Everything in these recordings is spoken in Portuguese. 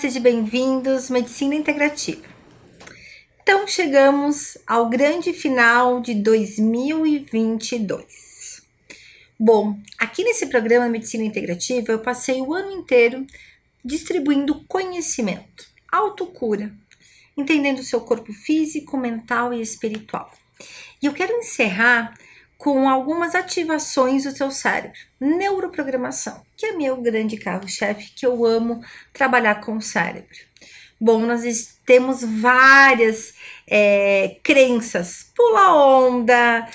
sejam bem-vindos, Medicina Integrativa. Então, chegamos ao grande final de 2022. Bom, aqui nesse programa Medicina Integrativa, eu passei o ano inteiro distribuindo conhecimento, autocura, entendendo o seu corpo físico, mental e espiritual. E eu quero encerrar com algumas ativações do seu cérebro. Neuroprogramação, que é meu grande carro-chefe, que eu amo trabalhar com o cérebro. Bom, nós temos várias é, crenças, pula onda,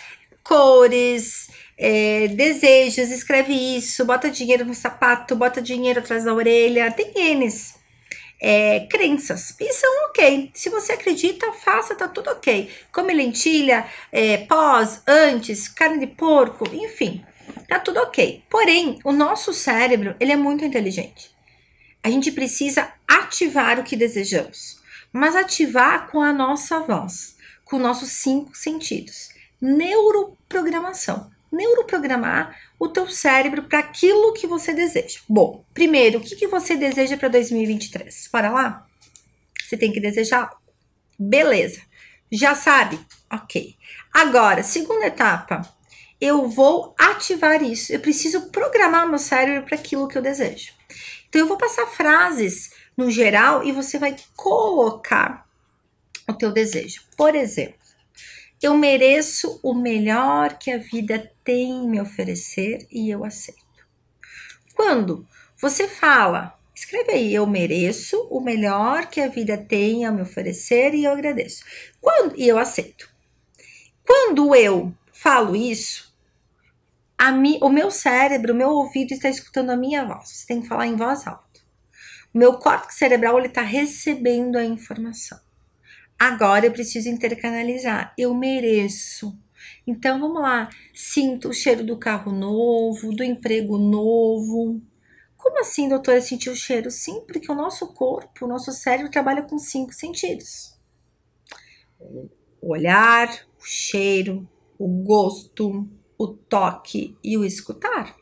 cores, é, desejos, escreve isso, bota dinheiro no sapato, bota dinheiro atrás da orelha, tem N's é, crenças. E são ok. Se você acredita, faça, tá tudo ok. Come lentilha, é, pós, antes, carne de porco, enfim, tá tudo ok. Porém, o nosso cérebro, ele é muito inteligente. A gente precisa ativar o que desejamos, mas ativar com a nossa voz, com nossos cinco sentidos. Neuroprogramação neuroprogramar o teu cérebro para aquilo que você deseja. Bom, primeiro, o que, que você deseja para 2023? Para lá? Você tem que desejar algo. Beleza. Já sabe? Ok. Agora, segunda etapa. Eu vou ativar isso. Eu preciso programar meu cérebro para aquilo que eu desejo. Então, eu vou passar frases no geral e você vai colocar o teu desejo. Por exemplo, eu mereço o melhor que a vida tem me oferecer e eu aceito. Quando você fala, escreve aí, eu mereço o melhor que a vida tem a me oferecer e eu agradeço. Quando, e eu aceito. Quando eu falo isso, mi, o meu cérebro, o meu ouvido está escutando a minha voz. Você tem que falar em voz alta. O meu córtex cerebral ele está recebendo a informação. Agora eu preciso intercanalizar. Eu mereço. Então vamos lá. Sinto o cheiro do carro novo, do emprego novo. Como assim, doutora, sentir o cheiro? Sim, porque o nosso corpo, o nosso cérebro trabalha com cinco sentidos: o olhar, o cheiro, o gosto, o toque e o escutar.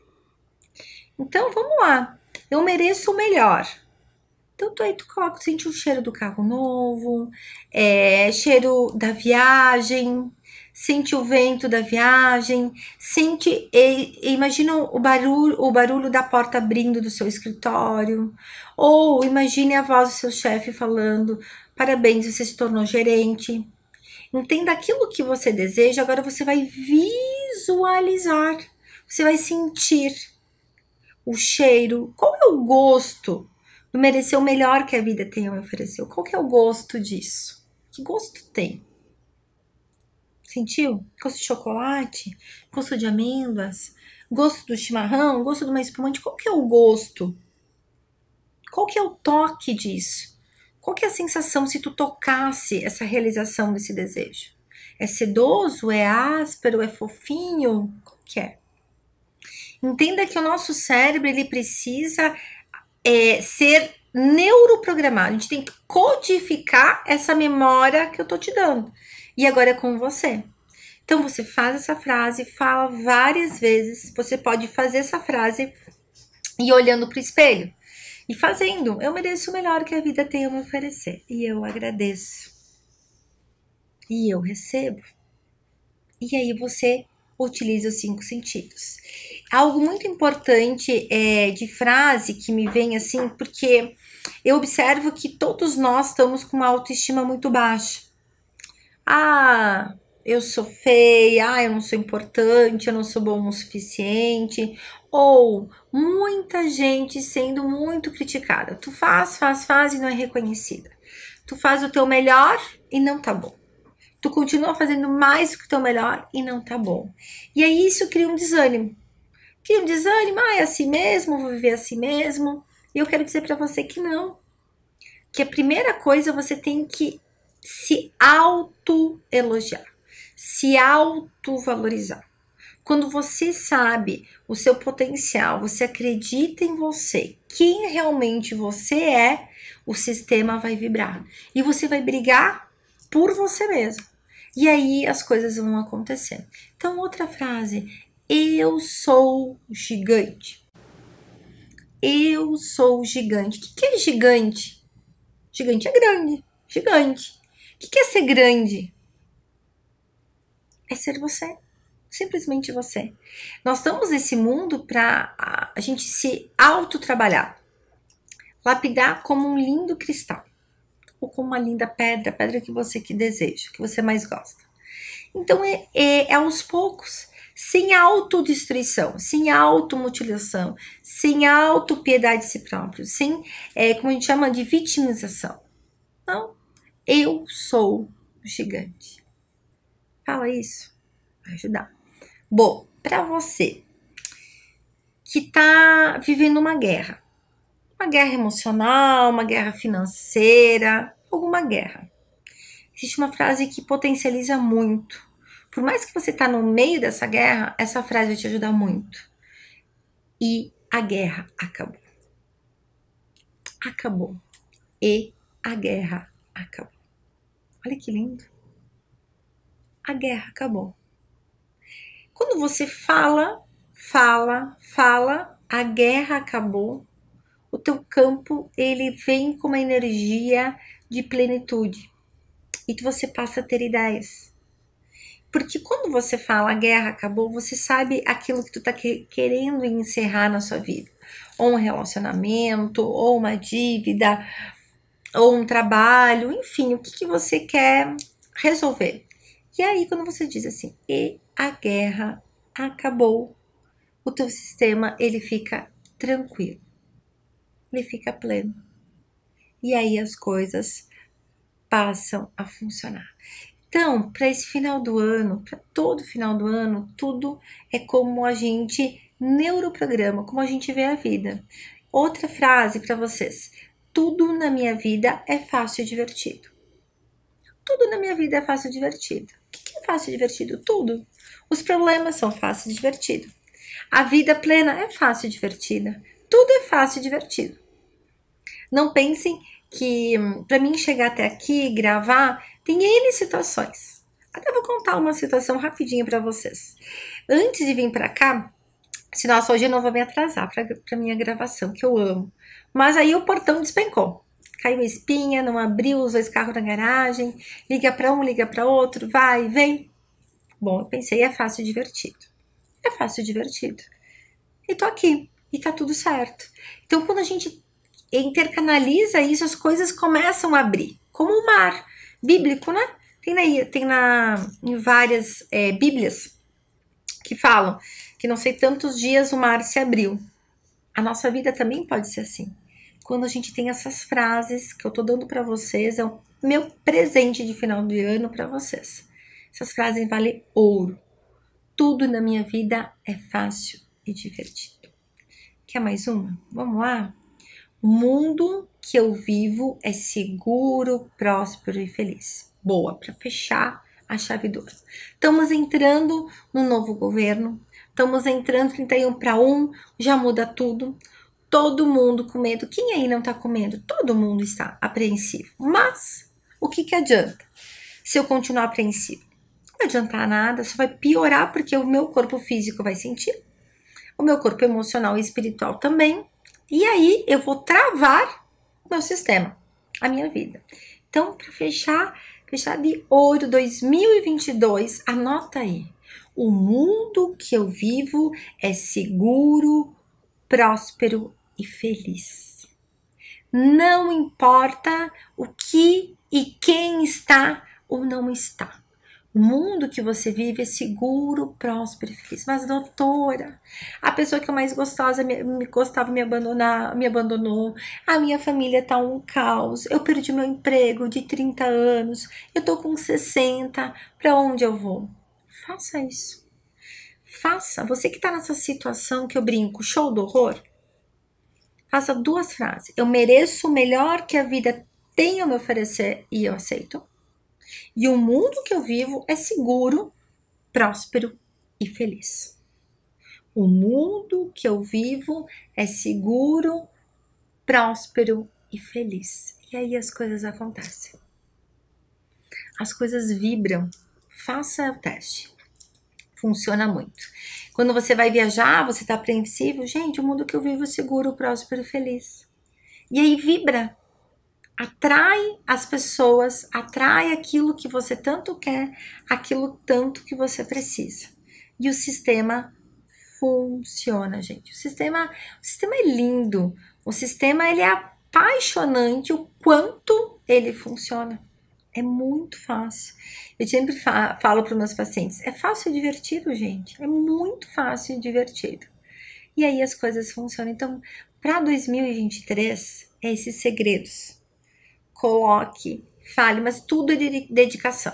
Então vamos lá. Eu mereço o melhor. Então, tu aí tu coloca, sente o cheiro do carro novo, é, cheiro da viagem, sente o vento da viagem, sente, e, e imagina o barulho, o barulho da porta abrindo do seu escritório, ou imagine a voz do seu chefe falando: parabéns, você se tornou gerente. Entenda aquilo que você deseja, agora você vai visualizar, você vai sentir o cheiro, qual é o gosto mereceu o melhor que a vida tem a me oferecer. Qual que é o gosto disso? Que gosto tem? Sentiu? Gosto de chocolate? Gosto de amêndoas? Gosto do chimarrão? Gosto de uma espumante? Qual que é o gosto? Qual que é o toque disso? Qual que é a sensação se tu tocasse essa realização desse desejo? É sedoso? É áspero? É fofinho? Qual que é? Entenda que o nosso cérebro ele precisa é, ser neuroprogramado. A gente tem que codificar essa memória que eu tô te dando. E agora é com você. Então você faz essa frase, fala várias vezes. Você pode fazer essa frase e olhando para o espelho e fazendo. Eu mereço o melhor que a vida tem a me oferecer e eu agradeço. E eu recebo. E aí você utilize os cinco sentidos. Algo muito importante é, de frase que me vem assim, porque eu observo que todos nós estamos com uma autoestima muito baixa. Ah, eu sou feia, ah, eu não sou importante, eu não sou bom o suficiente. Ou muita gente sendo muito criticada. Tu faz, faz, faz e não é reconhecida. Tu faz o teu melhor e não tá bom tu continua fazendo mais do que o teu melhor e não tá bom. E aí isso cria um desânimo. Cria um desânimo, ah, é assim mesmo, vou viver assim mesmo. E eu quero dizer para você que não. Que a primeira coisa você tem que se auto-elogiar, se auto-valorizar. Quando você sabe o seu potencial, você acredita em você, quem realmente você é, o sistema vai vibrar. E você vai brigar por você mesmo. E aí as coisas vão acontecendo. Então, outra frase: Eu sou gigante. Eu sou gigante. O que, que é gigante? Gigante é grande. Gigante. O que, que é ser grande? É ser você. Simplesmente você. Nós estamos nesse mundo para a gente se autotrabalhar, lapidar como um lindo cristal ou com uma linda pedra, a pedra que você que deseja, que você mais gosta. Então é, é, é aos poucos, sem autodestruição, sem automutilação, sem autopiedade de si próprio, sem, é, como a gente chama, de vitimização. Não, eu sou o gigante. Fala isso, vai ajudar. Bom, para você que tá vivendo uma guerra, uma guerra emocional, uma guerra financeira, alguma guerra. Existe uma frase que potencializa muito. Por mais que você está no meio dessa guerra, essa frase vai te ajudar muito. E a guerra acabou. Acabou. E a guerra acabou. Olha que lindo. A guerra acabou. Quando você fala, fala, fala, a guerra acabou, o teu campo ele vem com uma energia de plenitude e você passa a ter ideias. Porque quando você fala a guerra acabou, você sabe aquilo que tu tá querendo encerrar na sua vida. Ou um relacionamento, ou uma dívida, ou um trabalho, enfim, o que, que você quer resolver. E aí, quando você diz assim, e a guerra acabou, o teu sistema ele fica tranquilo ele fica pleno. E aí as coisas passam a funcionar. Então, para esse final do ano, para todo final do ano, tudo é como a gente neuroprograma, como a gente vê a vida. Outra frase para vocês: tudo na minha vida é fácil e divertido. Tudo na minha vida é fácil e divertido. O que é fácil e divertido? Tudo. Os problemas são fáceis e divertido. A vida plena é fácil e divertida. Tudo é fácil e divertido. Não pensem que para mim chegar até aqui gravar tem N situações. Até vou contar uma situação rapidinho para vocês. Antes de vir para cá, se nossa, hoje eu não vou me atrasar para minha gravação, que eu amo. Mas aí o portão despencou. Caiu espinha, não abriu, os dois carros na garagem. Liga para um, liga para outro, vai, vem. Bom, eu pensei, é fácil e divertido. É fácil e divertido. E tô aqui, e tá tudo certo. Então, quando a gente intercanaliza isso, as coisas começam a abrir, como o mar bíblico, né? Tem, na, tem na, em várias é, Bíblias que falam que não sei tantos dias o mar se abriu. A nossa vida também pode ser assim. Quando a gente tem essas frases que eu tô dando para vocês, é o meu presente de final de ano para vocês. Essas frases valem ouro. Tudo na minha vida é fácil e divertido. Quer mais uma? Vamos lá? O mundo que eu vivo é seguro, próspero e feliz. Boa, para fechar a chave de Estamos entrando no novo governo, estamos entrando 31 para 1, já muda tudo. Todo mundo com medo. Quem aí não está com medo? Todo mundo está apreensivo. Mas o que, que adianta se eu continuar apreensivo? Não vai adiantar nada, só vai piorar porque o meu corpo físico vai sentir, o meu corpo emocional e espiritual também e aí eu vou travar meu sistema, a minha vida. Então, para fechar, fechar de ouro 2022, anota aí. O mundo que eu vivo é seguro, próspero e feliz. Não importa o que e quem está ou não está. O mundo que você vive é seguro, próspero e feliz. Mas, doutora, a pessoa que eu mais gostosa, me, me gostava me abandonar, me abandonou. A minha família tá um caos. Eu perdi meu emprego de 30 anos. Eu tô com 60. Para onde eu vou? Faça isso. Faça. Você que tá nessa situação que eu brinco, show do horror. Faça duas frases. Eu mereço o melhor que a vida tem a me oferecer e eu aceito e o mundo que eu vivo é seguro, próspero e feliz. O mundo que eu vivo é seguro, próspero e feliz. E aí as coisas acontecem. As coisas vibram. Faça o teste. Funciona muito. Quando você vai viajar, você está apreensivo. Gente, o mundo que eu vivo é seguro, próspero e feliz. E aí vibra atrai as pessoas, atrai aquilo que você tanto quer, aquilo tanto que você precisa. E o sistema funciona, gente. O sistema, o sistema é lindo. O sistema ele é apaixonante o quanto ele funciona. É muito fácil. Eu sempre falo para os meus pacientes, é fácil e divertido, gente. É muito fácil e divertido. E aí as coisas funcionam. Então, para 2023, é esses segredos coloque, fale, mas tudo é dedicação.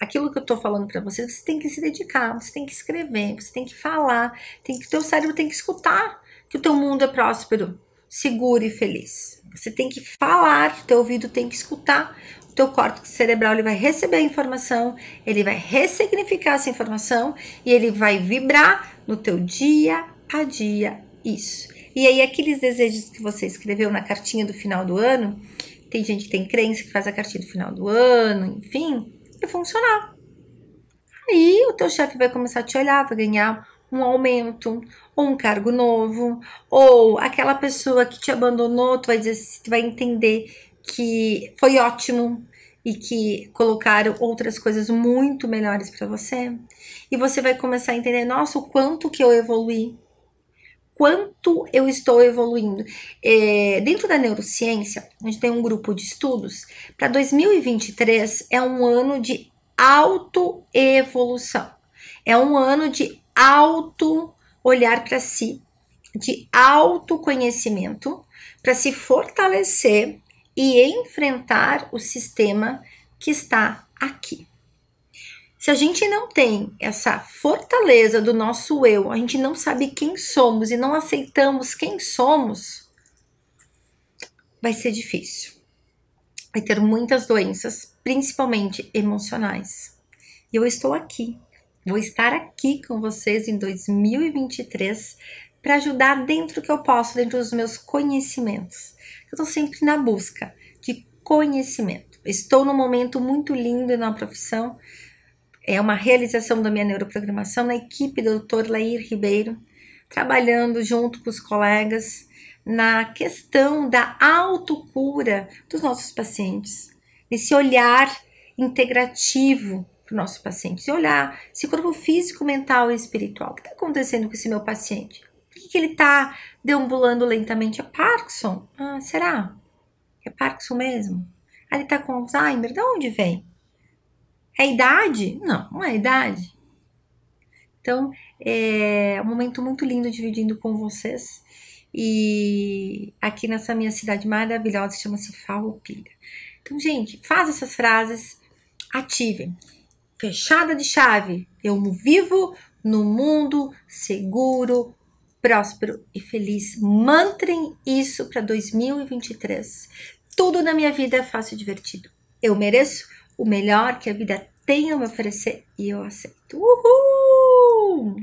Aquilo que eu estou falando para vocês, você tem que se dedicar, você tem que escrever, você tem que falar, tem que teu cérebro tem que escutar que o teu mundo é próspero, seguro e feliz. Você tem que falar, teu ouvido tem que escutar, o teu córtex cerebral ele vai receber a informação, ele vai ressignificar essa informação e ele vai vibrar no teu dia a dia isso. E aí aqueles desejos que você escreveu na cartinha do final do ano, tem gente que tem crença que faz a cartinha do final do ano, enfim, e funcionar Aí o teu chefe vai começar a te olhar, vai ganhar um aumento, ou um cargo novo, ou aquela pessoa que te abandonou, tu vai dizer, tu vai entender que foi ótimo e que colocaram outras coisas muito melhores para você. E você vai começar a entender, nossa, o quanto que eu evolui quanto eu estou evoluindo. É, dentro da neurociência, a gente tem um grupo de estudos. Para 2023 é um ano de autoevolução. É um ano de auto olhar para si, de autoconhecimento, para se fortalecer e enfrentar o sistema que está aqui. Se a gente não tem essa fortaleza do nosso eu, a gente não sabe quem somos e não aceitamos quem somos, vai ser difícil. Vai ter muitas doenças, principalmente emocionais. E eu estou aqui, vou estar aqui com vocês em 2023 para ajudar dentro do que eu posso, dentro dos meus conhecimentos. Eu estou sempre na busca de conhecimento. Estou num momento muito lindo na profissão, é uma realização da minha neuroprogramação na equipe do Dr. Lair Ribeiro, trabalhando junto com os colegas na questão da autocura dos nossos pacientes, nesse olhar integrativo para o nosso paciente, esse olhar esse corpo físico, mental e espiritual. O que está acontecendo com esse meu paciente? Por que, que ele está deambulando lentamente? É Parkinson? Ah, será? É Parkinson mesmo? Ah, ele está com Alzheimer? De onde vem? É idade? Não, não é idade. Então, é um momento muito lindo dividindo com vocês. E aqui nessa minha cidade maravilhosa, chama-se Farroupilha. Então, gente, faz essas frases, ativem. Fechada de chave, eu vivo no mundo seguro, próspero e feliz. Mantrem isso para 2023. Tudo na minha vida é fácil e divertido. Eu mereço, o melhor que a vida tem a me oferecer e eu aceito. Uhul!